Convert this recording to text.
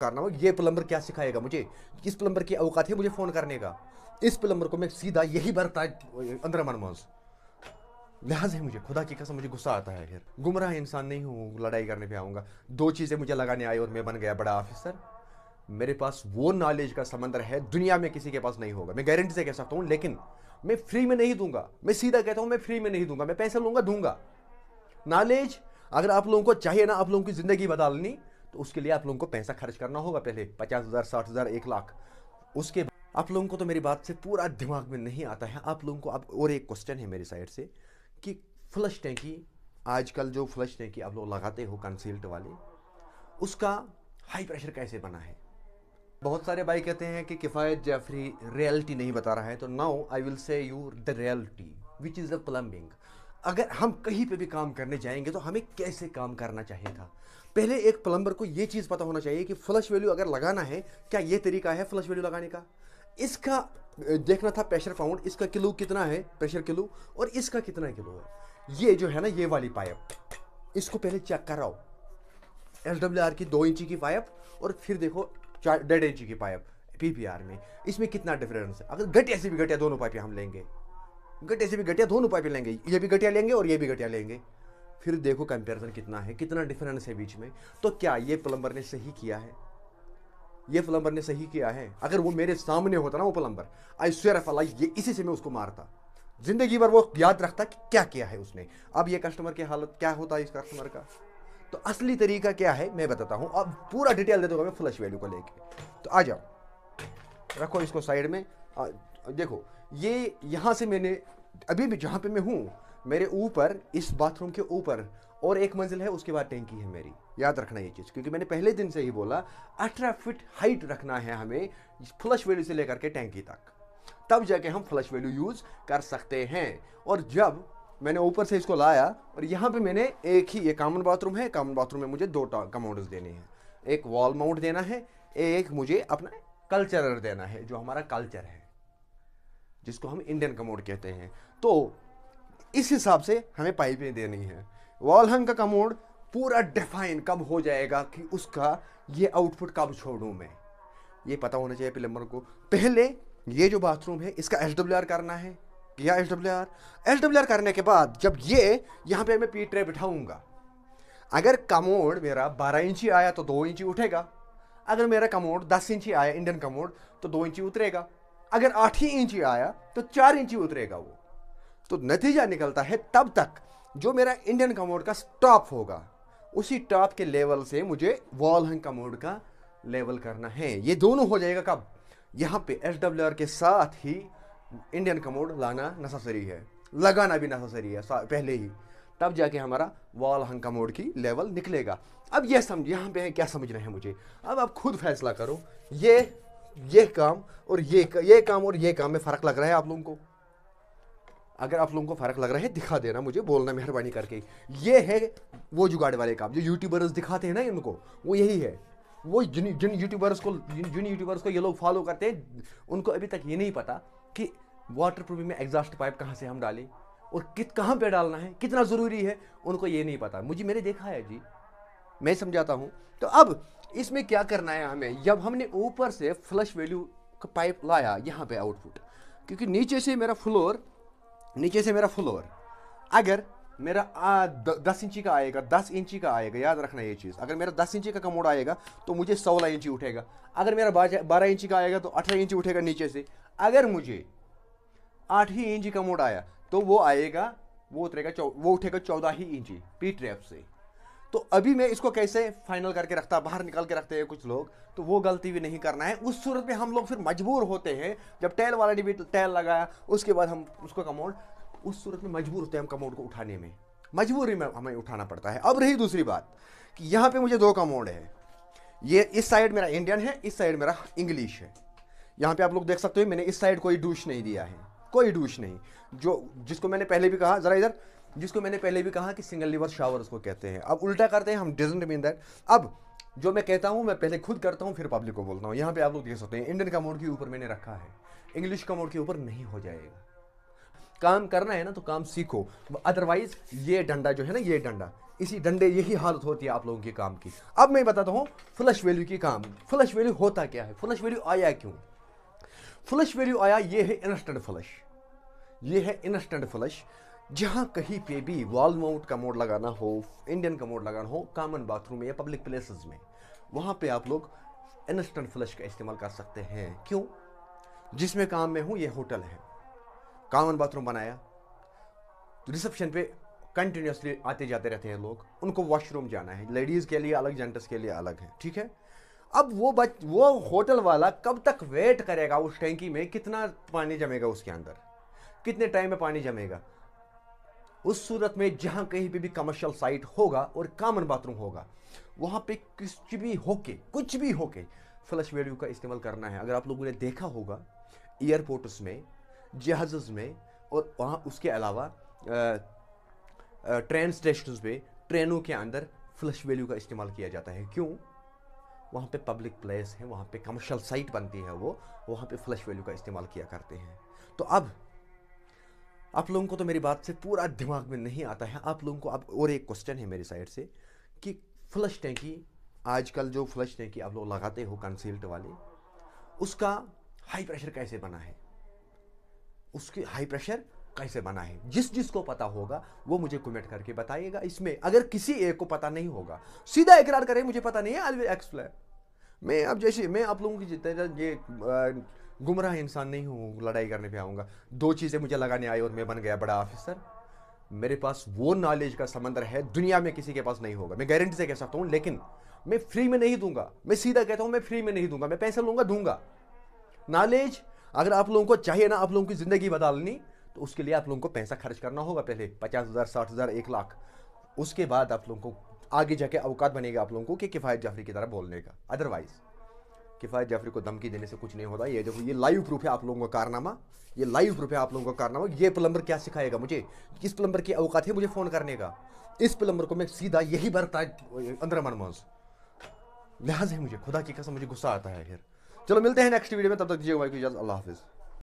करना हो ये प्लम्बर क्या सिखाएगा मुझे इस प्लम्बर की अवकात है मुझे फ़ोन करने का इस प्लम्बर को मैं सीधा यही भरता अंदर मन मौज लिहाजा है मुझे खुदा की कसम मुझे गुस्सा आता है फिर गुमराह इंसान नहीं हूँ लड़ाई करने पर आऊँगा दो चीज़ें मुझे लगाने आई और मैं बन गया बड़ा ऑफिसर मेरे पास वो नॉलेज का समंदर है दुनिया में किसी के पास नहीं होगा मैं गारंटी से कह सकता हूँ लेकिन मैं फ्री में नहीं दूंगा मैं सीधा कहता हूँ मैं फ्री में नहीं दूंगा मैं पैसा लूंगा दूंगा नॉलेज अगर आप लोगों को चाहिए ना आप लोगों की ज़िंदगी बदलनी तो उसके लिए आप लोगों को पैसा खर्च करना होगा पहले पचास हज़ार साठ हज़ार एक लाख उसके आप लोगों को तो मेरी बात से पूरा दिमाग में नहीं आता है आप लोगों को अब और एक क्वेश्चन है मेरी साइड से कि फ्लश टैंकी आजकल जो फ्लश टैंकी आप लोग लगाते हो कंसील्ट वाले उसका हाई प्रेशर कैसे बना है बहुत सारे भाई कहते हैं कि किफ़ायत जैफरी रियलिटी नहीं बता रहा है तो now I will say you the reality which is the plumbing अगर हम कहीं पे भी काम करने जाएंगे तो हमें कैसे काम करना चाहिए था पहले एक प्लम्बर को ये चीज़ पता होना चाहिए कि फ्लश वैल्यू अगर लगाना है क्या ये तरीका है फ्लश वैल्यू लगाने का इसका देखना था प्रेशर फाउंड इसका किलो कितना है प्रेशर किलो और इसका कितना किलो है ये जो है ना ये वाली पाइप इसको पहले चेक कराओ एल डब्ल्यू आर की दो इंची की पाइप और फिर देखो चार डेढ़ इंची की पाइप पी पी आर में इसमें कितना डिफरेंस है अगर घटिया से भी घटिया दोनों पाइपें हम लेंगे गटे से भी गटिया दोनों पाइपें लेंगे ये भी गटिया लेंगे और ये भी गटिया लेंगे फिर देखो कंपेरिजन कितना है कितना डिफरेंस है बीच में तो क्या ये प्लम्बर ने सही किया है ये प्लम्बर ने सही किया है अगर वो मेरे सामने होता ना वो प्लम्बर आई स्वेर एफ अल्लाह ये इसी से मैं उसको मारता जिंदगी भर वो याद रखता कि क्या किया है उसने अब ये कस्टमर की हालत क्या होता है इस कस्टमर का तो असली तरीका क्या है मैं बताता हूँ अब पूरा डिटेल दे दूंगा मैं फ्लश वैल्यू को लेके तो आ जाओ रखो इसको साइड में आ, देखो ये यहाँ से मैंने अभी भी जहाँ पे मैं हूँ मेरे ऊपर इस बाथरूम के ऊपर और एक मंजिल है उसके बाद टैंकी है मेरी याद रखना ये चीज़ क्योंकि मैंने पहले दिन से ही बोला अठारह फिट हाइट रखना है हमें फ्लश वैल्यू से लेकर के टैंकी तक तब जाके हम फ्लश वैल्यू यूज़ कर सकते हैं और जब मैंने ऊपर से इसको लाया और यहाँ पे मैंने एक ही ये कॉमन बाथरूम है कॉमन बाथरूम में मुझे दो कमाउंडर्स देने हैं एक वॉल माउंट देना है एक मुझे अपना कल्चरर देना है जो हमारा कल्चर है जिसको हम इंडियन कमोड कहते हैं तो इस हिसाब से हमें पाइपें देनी है वॉलहंग का कमोड पूरा डिफाइन कब हो जाएगा कि उसका ये आउटपुट कब छोड़ू मैं ये पता होना चाहिए प्लम्बर को पहले ये जो बाथरूम है इसका एच करना है या H W R H W R करने के बाद जब ये यहाँ पे मैं पी ट्रे बिठाऊंगा अगर कमोड मेरा बारह इंची आया तो दो इंची उठेगा अगर मेरा कमोड दस इंची आया इंडियन कमोड तो दो इंची उतरेगा अगर आठ ही इंची आया तो चार इंची उतरेगा वो तो नतीजा निकलता है तब तक जो मेरा इंडियन कमोड का टॉप होगा उसी टॉप के लेवल से मुझे वॉल हैंग कमोड का लेवल करना है ये दोनों हो जाएगा कब यहाँ पे आर के साथ ही इंडियन कमोड लाना नेसेसरी है लगाना भी नससरी है पहले ही तब जाके हमारा वॉल हंग कमोड की लेवल निकलेगा अब यह समझ यहाँ पे है क्या रहे हैं मुझे अब आप खुद फैसला करो ये ये काम और ये ये काम और ये काम में फ़र्क लग रहा है आप लोगों को अगर आप लोगों को फ़र्क लग रहा है दिखा देना मुझे बोलना मेहरबानी करके ये है वो जुगाड़ वाले काम जो यूट्यूबर्स दिखाते हैं ना इनको वो यही है वो जिन जिन यूट्यूबर्स को जिन यूट्यूबर्स को ये लोग फॉलो करते हैं उनको अभी तक ये नहीं पता कि वाटर प्रूफिंग में एग्जॉस्ट पाइप कहाँ से हम डालें और कित कहाँ पर डालना है कितना ज़रूरी है उनको ये नहीं पता मुझे मैंने देखा है जी मैं समझाता हूँ तो अब इसमें क्या करना है हमें जब हमने ऊपर से फ्लश वैल्यू का पाइप लाया यहाँ पे आउटपुट क्योंकि नीचे से मेरा फ्लोर नीचे से मेरा फ्लोर अगर मेरा आ, द, दस इंची का आएगा दस इंची का आएगा याद रखना ये चीज़ अगर मेरा दस इंची का कमोड आएगा तो मुझे सोलह इंची उठेगा अगर मेरा बारह इंची का आएगा तो अठारह इंची उठेगा नीचे से अगर मुझे आठ ही इंची कमोड आया तो वो आएगा वो उतरेगा वो उठेगा चौदह ही इंची पी ट्रैप से तो अभी मैं इसको कैसे फाइनल करके रखता बाहर निकाल के रखते हैं कुछ लोग तो वो गलती भी नहीं करना है उस सूरत में हम लोग फिर मजबूर होते हैं जब टैल वाला ने भी टैल लगाया उसके बाद हम उसको कमोड उस सूरत में मजबूर होते हैं हम कमोड को उठाने में मजबूरी में हमें उठाना पड़ता है अब रही दूसरी बात कि यहाँ पर मुझे दो कमोड है ये इस साइड मेरा इंडियन है इस साइड मेरा इंग्लिश है यहाँ पर आप लोग देख सकते हो मैंने इस साइड कोई डूश नहीं दिया है कोई डूश नहीं जो जिसको मैंने पहले भी कहा ज़रा इधर जिसको मैंने पहले भी कहा कि सिंगल लिवर शावर उसको कहते हैं अब उल्टा करते हैं हम डिजेंट मीन दैट अब जो मैं कहता हूँ मैं पहले खुद करता हूँ फिर पब्लिक को बोलता हूँ यहाँ पे आप लोग देख सकते हैं इंडियन का मोड के ऊपर मैंने रखा है इंग्लिश का मोड के ऊपर नहीं हो जाएगा काम करना है ना तो काम सीखो अदरवाइज ये डंडा जो है ना ये डंडा इसी डंडे यही हालत होती है आप लोगों के काम की अब मैं बताता हूँ फ्लश वैल्यू की काम फ्लश वैल्यू होता क्या है फ्लश वैल्यू आया क्यों फ्लश वैल्यू आया ये है इंस्टेंट फ्लश ये है इंस्टेंट फ्लश जहाँ कहीं पे भी वॉल माउंट का मोड लगाना हो इंडियन का मोड लगाना हो कॉमन बाथरूम में या पब्लिक प्लेसेस में वहाँ पे आप लोग इंस्टेंट फ्लश का इस्तेमाल कर सकते हैं क्यों जिसमें काम में हूँ ये होटल है कॉमन बाथरूम बनाया रिसेप्शन पे कंटिन्यूसली आते जाते रहते हैं लोग उनको वॉशरूम जाना है लेडीज़ के लिए अलग जेंट्स के लिए अलग है ठीक है अब वो बच वो होटल वाला कब तक वेट करेगा उस टैंकी में कितना पानी जमेगा उसके अंदर कितने टाइम में पानी जमेगा उस सूरत में जहाँ कहीं पे भी कमर्शियल साइट होगा और कॉमन बाथरूम होगा वहाँ पे कुछ भी होके कुछ भी होके फ्लश वैल्यू का इस्तेमाल करना है अगर आप लोगों ने देखा होगा एयरपोर्ट्स में जहाज़ में और वहाँ उसके अलावा ट्रेन स्टेशन पे ट्रेनों के अंदर फ्लश वैल्यू का इस्तेमाल किया जाता है क्यों वहाँ पे पब्लिक प्लेस है वहाँ पे कमर्शियल साइट बनती है वो वहाँ पे फ्लश वैल्यू का इस्तेमाल किया करते हैं तो अब आप लोगों को तो मेरी बात से पूरा दिमाग में नहीं आता है आप लोगों को आप और एक क्वेश्चन है मेरी साइड से कि फ्लश टैंकी आजकल जो फ्लश टैंकी आप लोग लगाते हो कंसील्ट वाले उसका हाई प्रेशर कैसे बना है उसकी हाई प्रेशर कैसे बना है जिस जिसको पता होगा वो मुझे कमेंट करके बताइएगा इसमें अगर किसी एक को पता नहीं होगा सीधा इकरार करें मुझे पता नहीं है आई विल एक्सप्लेन मैं अब जैसे मैं आप लोगों की जितने ये गुमराह इंसान नहीं हूँ लड़ाई करने पे आऊँगा दो चीज़ें मुझे लगाने आई और मैं बन गया बड़ा ऑफिसर मेरे पास वो नॉलेज का समंदर है दुनिया में किसी के पास नहीं होगा मैं गारंटी से कह सकता हूँ लेकिन मैं फ्री में नहीं दूंगा मैं सीधा कहता हूँ मैं फ्री में नहीं दूंगा मैं पैसा लूंगा दूंगा नॉलेज अगर आप लोगों को चाहिए ना आप लोगों की ज़िंदगी बदलनी तो उसके लिए आप लोगों को पैसा खर्च करना होगा पहले पचास हज़ार साठ हज़ार एक लाख उसके बाद आप लोगों को आगे जाके अवकात बनेगा आप लोगों को कि किफ़ायत जाफरी की तरह बोलने का अदरवाइज़ किफ़ायत जाफरी को धमकी देने से कुछ नहीं होता ये देखो ये लाइव प्रूफ है आप लोगों का कारनामा ये लाइव प्रूफ है आप लोगों का कारनामा ये प्लम्बर क्या सिखाएगा मुझे किस प्लम्बर की अवकात है मुझे फ़ोन करने का इस प्लम्बर को मैं सीधा यही बरता अंदर मनमोज लिहाज है मुझे खुदा की कसम मुझे गुस्सा आता है फिर चलो मिलते हैं नेक्स्ट वीडियो में तब तक दीजिए भाई को इजाज़ अल्लाह हाफिज़